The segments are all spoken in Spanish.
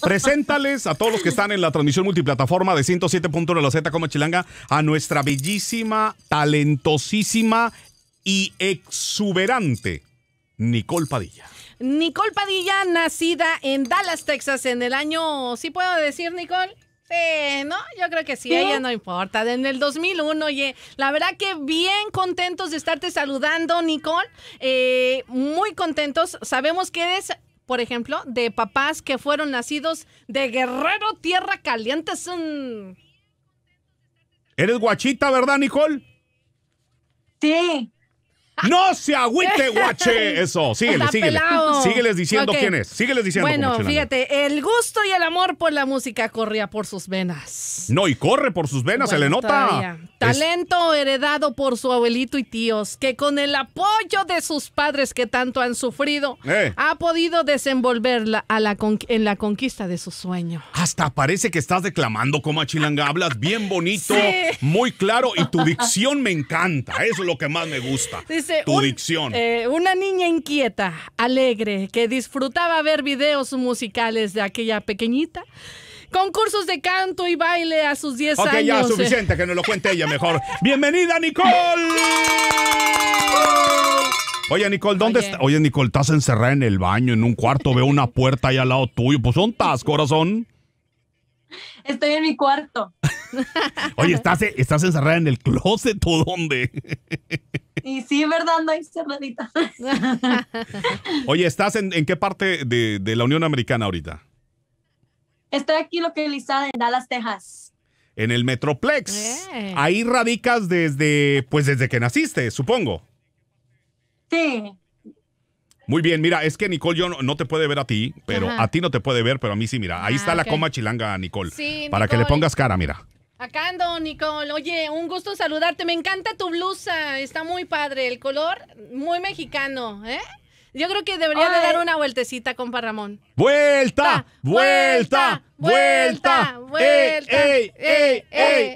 Preséntales a todos los que están en la transmisión multiplataforma de 107.1 la Z como Chilanga a nuestra bellísima, talentosísima y exuberante Nicole Padilla. Nicole Padilla, nacida en Dallas, Texas, en el año, ¿sí puedo decir, Nicole? Eh, no, yo creo que sí, ella no importa. En el 2001, oye, la verdad que bien contentos de estarte saludando, Nicole. Eh, muy contentos. Sabemos que eres por ejemplo, de papás que fueron nacidos de Guerrero Tierra Caliente. Son... Eres guachita, ¿verdad, Nicole? Sí. No se agüite, guache. Eso, síguele, sigue síguele. Sígueles diciendo quién es. Sígueles diciendo Bueno, fíjate, el gusto y el amor por la música corría por sus venas. No, y corre por sus venas, se le nota. Talento heredado por su abuelito y tíos, que con el apoyo de sus padres que tanto han sufrido, eh. ha podido desenvolverla a la en la conquista de su sueño. Hasta parece que estás declamando, como a chilanga. Hablas bien bonito, muy claro, y tu dicción me encanta. Eso es lo que más me gusta tu dicción. Eh, una niña inquieta, alegre, que disfrutaba ver videos musicales de aquella pequeñita. Concursos de canto y baile a sus 10 años. Ok, ya, suficiente, que nos lo cuente ella mejor. ¡Bienvenida, Nicole! Oye, Nicole, ¿dónde estás? Oye, Nicole, estás encerrada en el baño, en un cuarto, veo una puerta ahí al lado tuyo. Pues, son estás, corazón? Estoy en mi cuarto. Oye, ¿estás, estás encerrada en el closet o dónde? y sí, ¿verdad? No hay cerradita. Oye, ¿estás en, qué parte de, la Unión Americana ahorita? Estoy aquí localizada en Dallas, Texas. En el Metroplex. Eh. Ahí radicas desde, pues desde que naciste, supongo. Sí. Muy bien, mira, es que Nicole yo no, te puede ver a ti, pero a ti no te puede ver, pero a mí sí, mira. Ahí ah, está la coma chilanga, Nicole. Sí, para que le pongas cara, mira. Acá ando, Nicole. Oye, un gusto saludarte. Me encanta tu blusa. Está muy padre. El color, muy mexicano, ¿eh? Yo creo que debería de dar una vueltecita, compa Ramón. ¡Vuelta! ¡Vuelta! vuelta, vuelta. Eh, eh,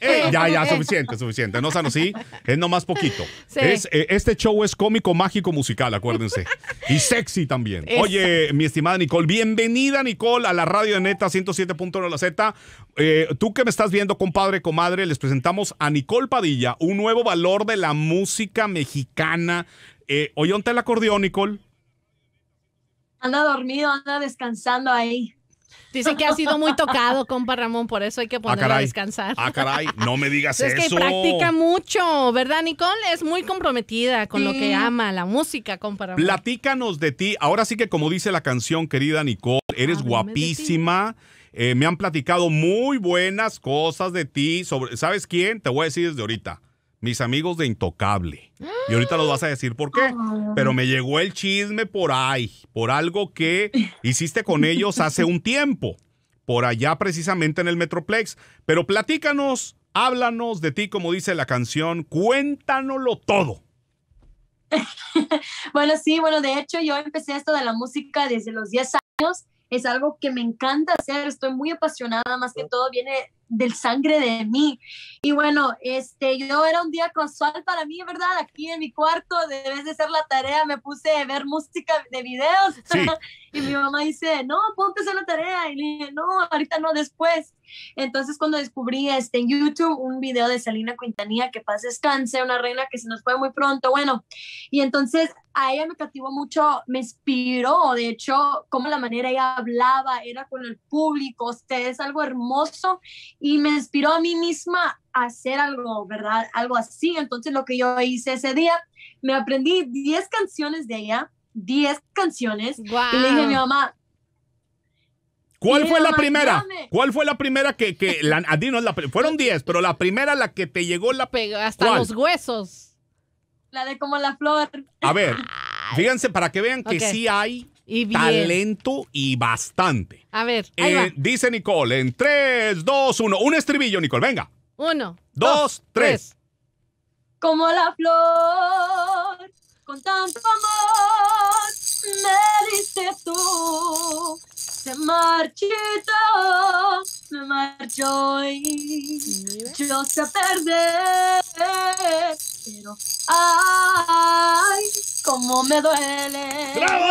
eh. Ya, ya, suficiente, suficiente. No sean así, es nomás poquito. Es, este show es cómico, mágico, musical, acuérdense. Y sexy también. Oye, mi estimada Nicole, bienvenida, Nicole, a la radio de Neta 107.1 La Z. tú que me estás viendo, compadre, comadre, les presentamos a Nicole Padilla, un nuevo valor de la música mexicana. Eh, oye, el acordeón, Nicole? Anda dormido, anda descansando ahí. Dice que ha sido muy tocado, compa Ramón, por eso hay que ah, ponerlo a descansar. Ah, caray, no me digas eso. Es que practica mucho, ¿verdad, Nicole? Es muy comprometida con lo que ama, la música, compa Ramón. Platícanos de ti. Ahora sí que, como dice la canción, querida Nicole, eres guapísima. Eh, me han platicado muy buenas cosas de ti. Sobre, ¿Sabes quién? Te voy a decir desde ahorita mis amigos de Intocable. Y ahorita los vas a decir por qué. Ah. Pero me llegó el chisme por ahí, por algo que hiciste con ellos hace un tiempo, por allá precisamente en el Metroplex. Pero platícanos, háblanos de ti, como dice la canción, cuéntanoslo todo. bueno, sí, bueno, de hecho yo empecé esto de la música desde los 10 años. Es algo que me encanta hacer, estoy muy apasionada, más que todo viene del sangre de mí. Y bueno, este, yo era un día casual para mí, ¿verdad? Aquí en mi cuarto, vez de hacer la tarea, me puse a ver música de videos. y mi mamá dice, no, ponte a hacer la tarea. Y le dije, no, ahorita no, después. Entonces, cuando descubrí este, en YouTube un video de Salina Quintanilla, que paz descanse, una reina que se nos fue muy pronto, bueno, y entonces a ella me cativó mucho, me inspiró, de hecho, como la manera ella hablaba, era con el público, usted es algo hermoso y me inspiró a mí misma a hacer algo, ¿verdad? Algo así. Entonces lo que yo hice ese día, me aprendí 10 canciones de ella, 10 canciones. Y le dije a mi mamá, ¿Cuál fue la primera? ¿Cuál fue la primera que, la, fueron 10, pues pero la primera la que te llegó la pega hasta los huesos? La de como la flor. A ver, fíjense para que vean que sí hay y Talento y bastante. A ver, eh, ahí eh, va. dice Nicole, en 3, 2, 1. Un estribillo, Nicole, venga. Uno, dos, 3 tres. Como la flor, con tanto amor, me diste tú. Se marchito, me marchó y yo sé perder, pero ay, como me duele. ¡Bravo!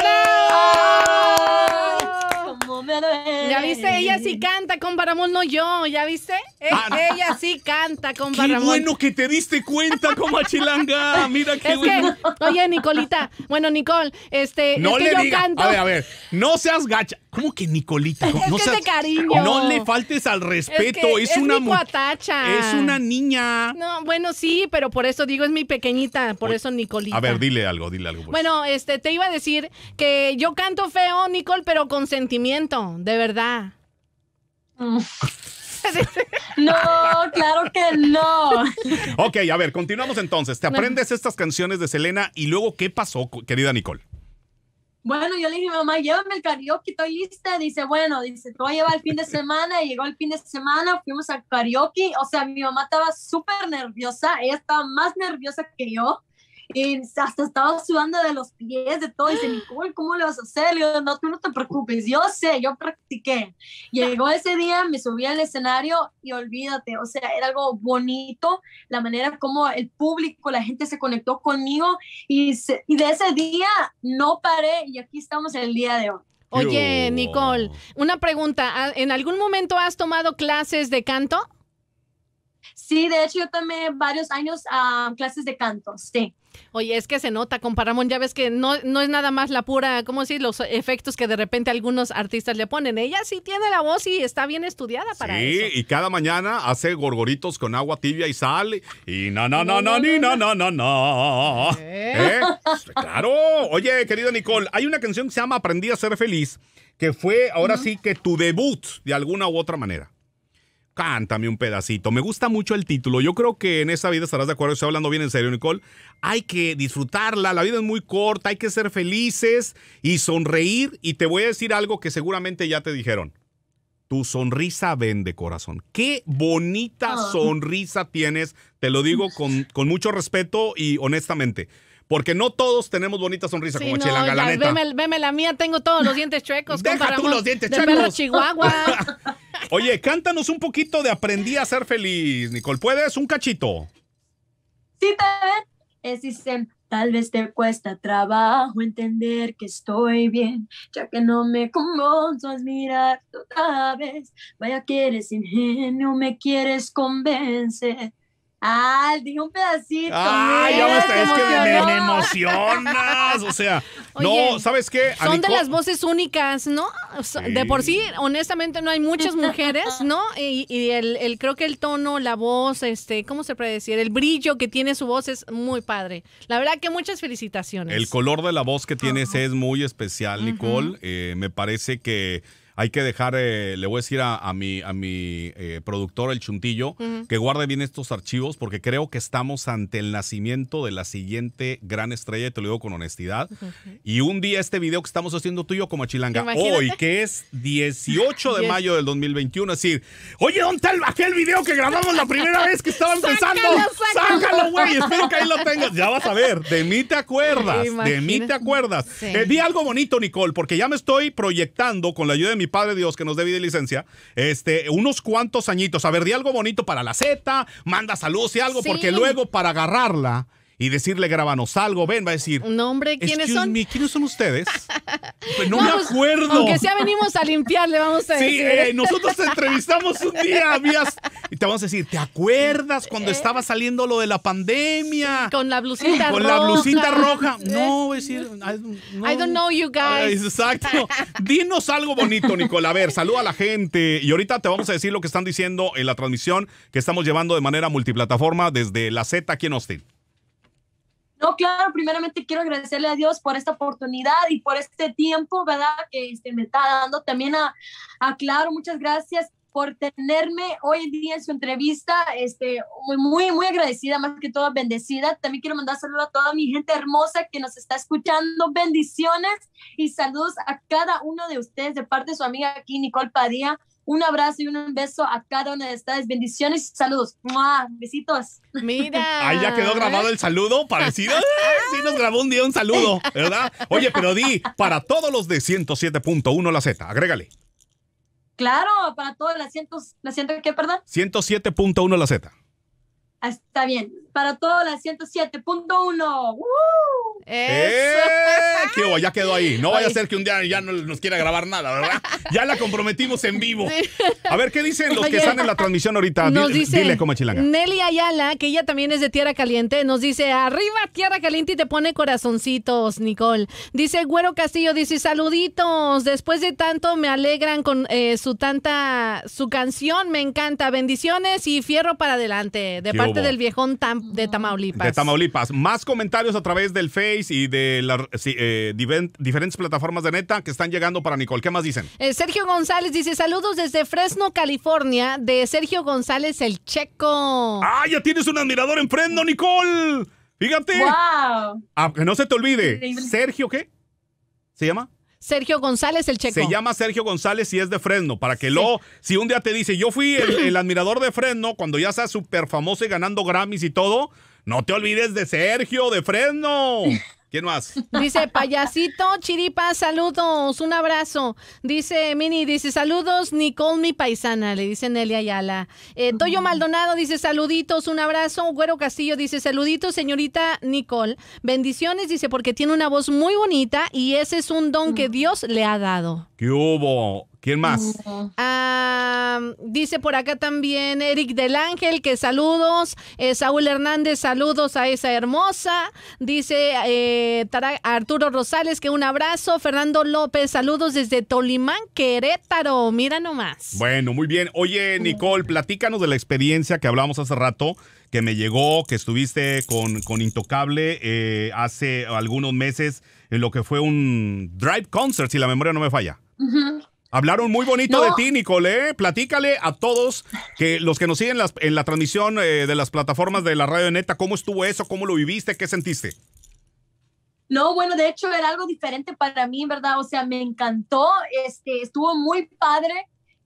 me duele. Ya viste, ella sí canta, con Baramón, no yo, ¿ya viste? E- ah, ella sí canta, con qué Qué bueno que te diste cuenta, como chilanga. Mira qué bueno. oye, Nicolita, bueno, Nicole, este, no es le que yo canto. A ver, a ver, no seas gacha. ¿Cómo que Nicolita? no, no le faltes al respeto. Es, es una Es una niña. No, bueno, sí, pero por eso digo, es mi pequeñita, por eso Nicolita. A ver, dile algo, dile algo. Pues. Bueno, este, te iba a decir que yo canto feo, Nicole, pero con sentimiento, de verdad. No, claro que no. Ok, a ver, continuamos entonces. Te aprendes estas canciones de Selena y luego, ¿qué pasó, querida Nicole? Bueno, yo le dije, a mi mamá, llévame el karaoke, estoy lista. Dice, bueno, dice, te voy a llevar el fin de semana. Y llegó el fin de semana, fuimos al karaoke. O sea, mi mamá estaba súper nerviosa, ella estaba más nerviosa que yo y eh, hasta estaba sudando de los pies, de todo. Y dice, Nicole, ¿cómo le vas a hacer? Le digo, no, tú no te preocupes, yo sé, yo practiqué. Llegó ese día, me subí al escenario y olvídate, o sea, era algo bonito, la manera como el público, la gente se conectó conmigo y, y de ese día no paré y aquí estamos en el día de hoy. Oye, Nicole, una pregunta. ¿En algún momento has tomado clases de canto? Sí, de hecho yo tomé varios años ah, clases de canto, sí. Oye, es que se nota con Paramón, ya ves que no, es nada más la pura, ¿cómo decir? Los efectos que de repente algunos artistas le ponen. Ella sí tiene la voz y está bien estudiada para eso. Sí, y cada mañana hace gorgoritos con agua tibia y sal y na na na na ni na na na ¿Eh? ¿Eh? Pues, claro. Oye, querida Nicole, hay una canción que se llama Aprendí a ser feliz, que fue ahora sí que tu debut de alguna u otra manera. Cántame un pedacito. Me gusta mucho el título. Yo creo que en esa vida estarás de acuerdo. Estoy hablando bien en serio, Nicole. Hay que disfrutarla. La vida es muy corta. Hay que ser felices y sonreír. Y te voy a decir algo que seguramente ya te dijeron. Tu sonrisa vende, corazón. Qué bonita ah. sonrisa tienes. Te lo digo con, con mucho respeto y honestamente. Porque no todos tenemos bonita sonrisa como no, la Veme, la mía, tengo todos los dientes chuecos. Deja tú los dientes chuecos. chihuahua. Oye, cántanos un poquito de Aprendí a ser feliz, Nicole. ¿Puedes? Un cachito. Sí, Es vez. Tal vez te cuesta trabajo entender que estoy bien, ya que no me convenzo a mirar otra vez. Vaya que eres ingenio, me quieres convencer. Ah, dije un pedacito. Ah, es que me, emocionas. O sea, no, ¿sabes qué? son de las voces únicas, ¿no? De por sí, honestamente, no hay muchas mujeres, ¿no? Y, creo que el tono, la voz, este, ¿cómo se puede decir? El brillo que tiene su voz es muy padre. La verdad que muchas felicitaciones. El color de la voz que tienes es muy especial, Nicole. Eh, me parece que hay que dejar, eh, le voy a decir a, mi, a mi eh, productor, el Chuntillo, que guarde bien estos archivos porque creo que estamos ante el nacimiento de la siguiente gran estrella, te lo digo con honestidad. Y un día este video que estamos haciendo tuyo como Chilanga, hoy, que es 18 de mayo del 2021, es decir, oye, ¿dónde está el, aquel video que grabamos la primera vez que estaban pensando? ¡Sácalo, espero que ahí lo tengas. Ya vas a ver, de mí te acuerdas, de mí te acuerdas. Eh, di algo bonito, Nicole, porque ya me estoy proyectando con la ayuda de mi Padre Dios, que nos vida y licencia, este, unos cuantos añitos. A ver, di algo bonito para la Z, manda saludos y algo, porque luego para agarrarla y decirle grabanos algo, ven, va a decir. un hombre, ¿quiénes son? ¿Quiénes son ustedes? Pues no me acuerdo. Aunque sea venimos a limpiar, le vamos a decir. Sí, eh, nosotros te entrevistamos un día, y te vamos a decir, ¿te acuerdas cuando eh. estaba saliendo lo de la pandemia? Con la blusita roja. Con la blusita roja. No, decir, I, don't know you guys. Exacto. Dinos algo bonito, Nicole. A ver, saluda a la gente. Y ahorita te vamos a decir lo que están diciendo en la transmisión que estamos llevando de manera multiplataforma desde la Z aquí en Austin. No, claro, primeramente quiero agradecerle a Dios por esta oportunidad y por este tiempo, ¿verdad? Que este, me está dando también a, a Claro, muchas gracias por tenerme hoy en día en su entrevista, este, muy, muy, muy agradecida, más que todo bendecida. También quiero mandar saludos a toda mi gente hermosa que nos está escuchando, bendiciones y saludos a cada uno de ustedes de parte de su amiga aquí, Nicole Padilla. Un abrazo y un beso a cada una de ustedes. Bendiciones y saludos. ¡Mua! Besitos. Mira. Ahí ya quedó grabado el saludo, parecido. Sí, nos grabó un día un saludo, ¿verdad? Oye, pero di para todos los de 107.1 la Z, agrégale. Claro, para todos los 100. la perdón? 107.1 la Z. Ah, está bien. Para todas las 107.1. Ya quedó ahí. No vaya a ser que un día ya no nos quiera grabar nada, ¿verdad? Ya la comprometimos en vivo. A ver, ¿qué dicen los que están en la transmisión ahorita? Dile, dice Chilanga. Nelly Ayala, que ella también es de Tierra Caliente, nos dice, arriba Tierra Caliente y te pone corazoncitos, Nicole. Dice Güero Castillo, dice, saluditos, después de tanto me alegran con eh, su tanta, su canción, me encanta, bendiciones y fierro para adelante. De parte del viejón de Tamaulipas. De Tamaulipas. Más comentarios a través del Face y de las eh, diferentes plataformas de neta que están llegando para Nicole. ¿Qué más dicen? Eh, Sergio González dice: Saludos desde Fresno, California, de Sergio González el Checo. ¡Ah, ya tienes un admirador en Fresno, Nicole! Fíjate. ¡Wow! Ah, que no se te olvide. Sergio, ¿qué? ¿Se llama? Sergio González, el checo. Se llama Sergio González y es de Fresno. Para que lo, si un día te dice, yo fui el, admirador de Fresno, cuando ya sea súper famoso y ganando Grammys y todo, no te olvides de Sergio, de Fresno. ¿Quién más? Dice, payasito, chiripa, saludos, un abrazo. Dice Mini, dice, saludos, Nicole, mi paisana, le dice Nelly Ayala. Eh, Toyo Maldonado dice, saluditos, un abrazo. Güero Castillo dice, saluditos, señorita Nicole. Bendiciones, dice, porque tiene una voz muy bonita y ese es un don que mm. Dios le ha dado. ¿Qué hubo? ¿Quién más? Ah, dice por acá también Eric del Ángel que saludos. Eh, Saúl Hernández, saludos a esa hermosa. Dice eh, Arturo Rosales que un abrazo. Fernando López, saludos desde Tolimán, Querétaro. Mira nomás. Bueno, muy bien. Oye, Nicole, platícanos de la experiencia que hablábamos hace rato que me llegó, que estuviste con, con Intocable eh, hace algunos meses en lo que fue un Drive Concert, si la memoria no me falla. Hablaron muy bonito de ti, Nicole. ¿eh? Platícale a todos que los que nos siguen en la transmisión eh, de las plataformas de la radio neta, ¿cómo estuvo eso? ¿Cómo lo viviste? ¿Qué sentiste? No, bueno, de hecho era algo diferente para mí, ¿verdad? O sea, me encantó, este, estuvo muy padre.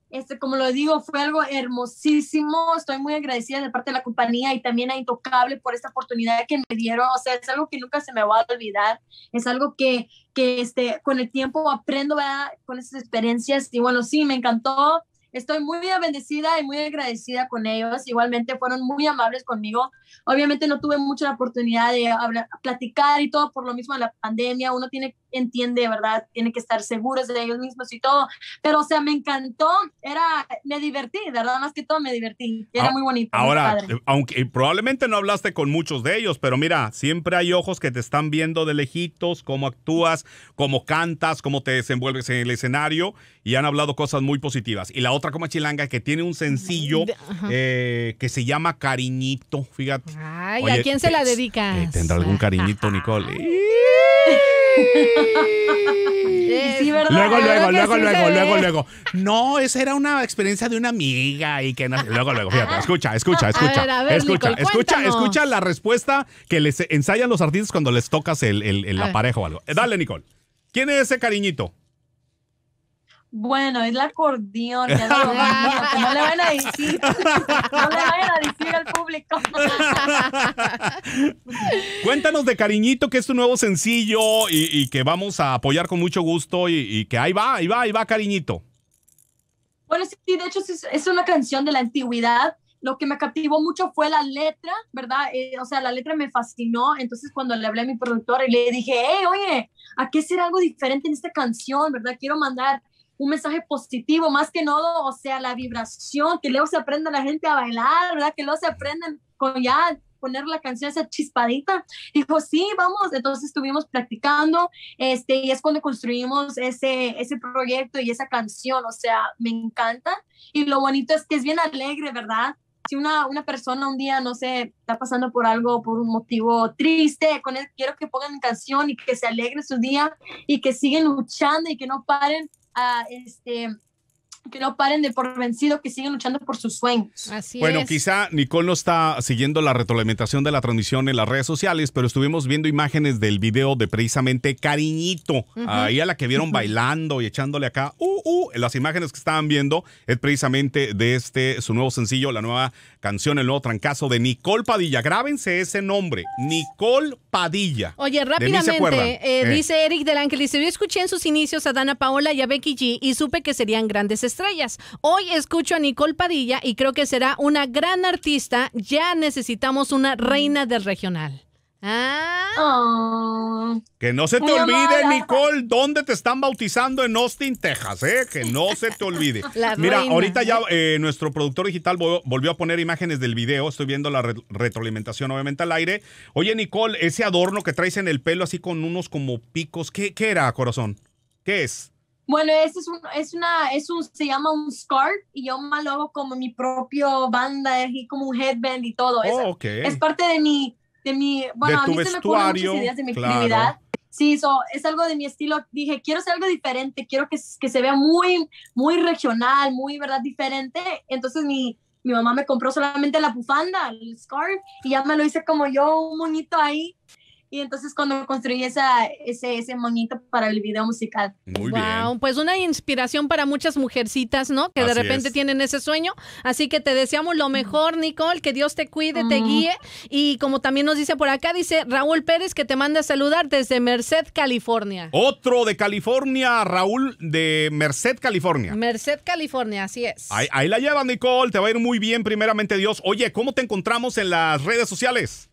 Este, como lo digo, fue algo hermosísimo. Estoy muy agradecida de parte de la compañía y también a Intocable por esta oportunidad que me dieron. O sea, es algo que nunca se me va a olvidar. Es algo que, que este, con el tiempo aprendo con esas experiencias. Y bueno, sí, me encantó. Estoy muy bendecida y muy agradecida con ellos. Igualmente fueron muy amables conmigo. Obviamente no tuve mucha oportunidad de hablar, platicar y todo por lo mismo de la pandemia. Uno tiene entiende, ¿verdad? Tiene que estar seguros de ellos mismos y todo. Pero, o sea, me encantó, era, me divertí, ¿verdad? Más que todo me divertí, era ah, muy bonito. Ahora, eh, aunque eh, probablemente no hablaste con muchos de ellos, pero mira, siempre hay ojos que te están viendo de lejitos, cómo actúas, cómo cantas, cómo te desenvuelves en el escenario y han hablado cosas muy positivas. Y la otra como chilanga que tiene un sencillo eh, que se llama Cariñito, fíjate. Ay, ¿a quién se la dedicas? ¿Tendrá algún cariñito, Nicole? Luego, luego, luego, luego, luego, luego. No, esa era una experiencia de una amiga y que Luego, luego, fíjate, escucha, escucha, escucha. escucha, escucha, escucha la respuesta que les ensayan los artistas cuando les tocas el, aparejo o algo. Eh, dale, Nicole. ¿Quién es ese cariñito? Bueno, es la acordeón. no le van a decir. No le vayan a decir al público. Cuéntanos de Cariñito, que es tu nuevo sencillo y, que vamos a apoyar con mucho gusto y, que ahí va, ahí va, ahí va Cariñito. Bueno, sí, de hecho es, una canción de la antigüedad. Lo que me captivó mucho fue la letra, ¿verdad? Eh, o sea, la letra me fascinó. Entonces, cuando le hablé a mi productor y le dije, hey, oye, ¿a qué será algo diferente en esta canción, verdad? Quiero mandar un mensaje positivo, más que nada, o sea, la vibración, que luego se aprenda la gente a bailar, ¿verdad? Que luego se aprendan con ya poner la canción esa chispadita? Dijo, sí, vamos. Entonces estuvimos practicando este, y es cuando construimos ese, ese proyecto y esa canción. O sea, me encanta. Y lo bonito es que es bien alegre, ¿verdad? Si una, una persona un día, no sé, está pasando por algo, por un motivo triste, con él, quiero que pongan canción y que se alegre su día y que siguen luchando y que no paren a, este, que no paren de por vencido, que sigan luchando por sus sueños. Así bueno, quizá Nicole no está siguiendo la retroalimentación de la transmisión en las redes sociales, pero estuvimos viendo imágenes del video de precisamente Cariñito, ahí a la que vieron bailando y echándole acá. Uh, uh, las imágenes que estaban viendo es precisamente de este, su nuevo sencillo, la nueva canción, el nuevo trancazo de Nicole Padilla. Grábense ese nombre, Nicole Padilla. Oye, rápidamente, eh, eh. dice Eric del Ángel, dice, yo escuché en sus inicios a Dana Paola y a Becky G y supe que serían grandes estrellas. Hoy escucho a Nicole Padilla y creo que será una gran artista. Ya necesitamos una reina del regional. Ah. Que no se te olvide, Nicole, dónde te están bautizando en Austin, Texas, ¿eh? Que no se te olvide. Mira, ahorita ya eh, nuestro productor digital volvió a poner imágenes del video. Estoy viendo la retroalimentación, obviamente, al aire. Oye, Nicole, ese adorno que traes en el pelo, así con unos como picos, qué era, corazón? ¿Qué es? Bueno, ese es un, es una, es un, se llama un scarf y yo me lo hago como mi propio banda, y como un headband y todo. eso. Oh, es, parte de mi, de mi, bueno, a mí se me ocurren muchas ideas de mi claro. Sí, es algo de mi estilo. Dije, quiero ser algo diferente, quiero que, se vea muy, muy regional, muy, ¿verdad? Diferente. Entonces mi, mi mamá me compró solamente la bufanda, el scarf, y ya me lo hice como yo, un moñito ahí. Y entonces cuando construí ese, ese monito para el video musical. Muy wow, bien. Pues una inspiración para muchas mujercitas, ¿no? Que de repente tienen ese sueño. Así que te deseamos lo mejor, Nicole, que Dios te cuide, te guíe. Y como también nos dice por acá, dice Raúl Pérez que te manda a saludar desde Merced, California. Otro de California, Raúl, de Merced, California. Merced, California, así es. Ahí, ahí la lleva, Nicole, te va a ir muy bien, primeramente Dios. Oye, ¿cómo te encontramos en las redes sociales?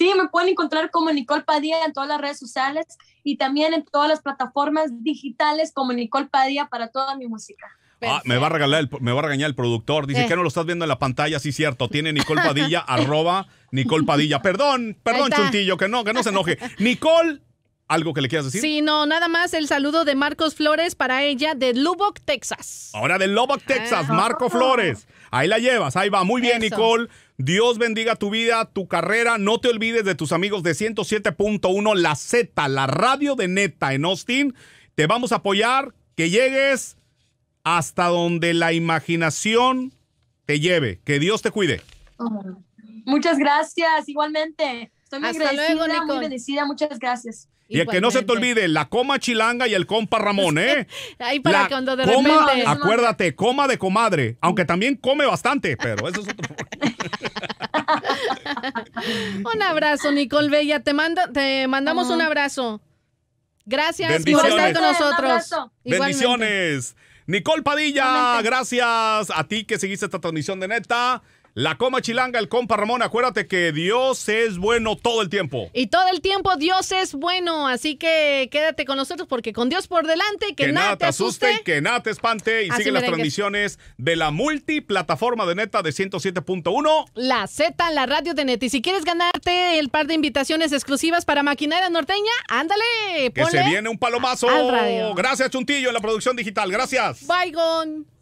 Sí, me pueden encontrar como Nicole Padilla en todas las redes sociales y también en todas las plataformas digitales como Nicole Padilla para toda mi música. Ah, me va a regalar me a regañar el productor. Dice eh. que no lo estás viendo en la pantalla, sí cierto. Tiene Nicole Padilla arroba Nicole Padilla. Perdón, perdón, Chuntillo, que no, que no se enoje. Nicole ¿Algo que le quieras decir? Sí, no, nada más el saludo de Marcos Flores para ella de Lubbock, Texas. Ahora de Lubbock, Texas, ah. Marco Flores. Ahí la llevas, ahí va. Muy bien, Nicole. Dios bendiga tu vida, tu carrera. No te olvides de tus amigos de 107.1 La Z, la radio de neta en Austin. Te vamos a apoyar que llegues hasta donde la imaginación te lleve. Que Dios te cuide. muchas gracias, igualmente. Estoy muy agradecida, muy bendecida. Muchas gracias. Y que no se te olvide la coma chilanga y el compa Ramón, ¿eh? Ahí para cuando de coma, Acuérdate, coma de comadre, aunque también come bastante, pero eso es otro. un abrazo, Nicole Bella. Te, te mandamos un abrazo. Gracias por estar con nosotros. Bendiciones. Nicole Padilla, gracias a ti que seguiste esta transmisión de neta. La coma chilanga, el compa Ramón, acuérdate que Dios es bueno todo el tiempo. Y todo el tiempo Dios es bueno, así que quédate con nosotros porque con Dios por delante, que, nada te asuste, que nada te espante y sigue las transmisiones de la multiplataforma de Neta de 107.1. La Z, la radio de Neta. Y si quieres ganarte el par de invitaciones exclusivas para Maquinaria Norteña, ándale. que se viene un palomazo. Gracias, Chuntillo, en la producción digital. Gracias. Bye, Gon.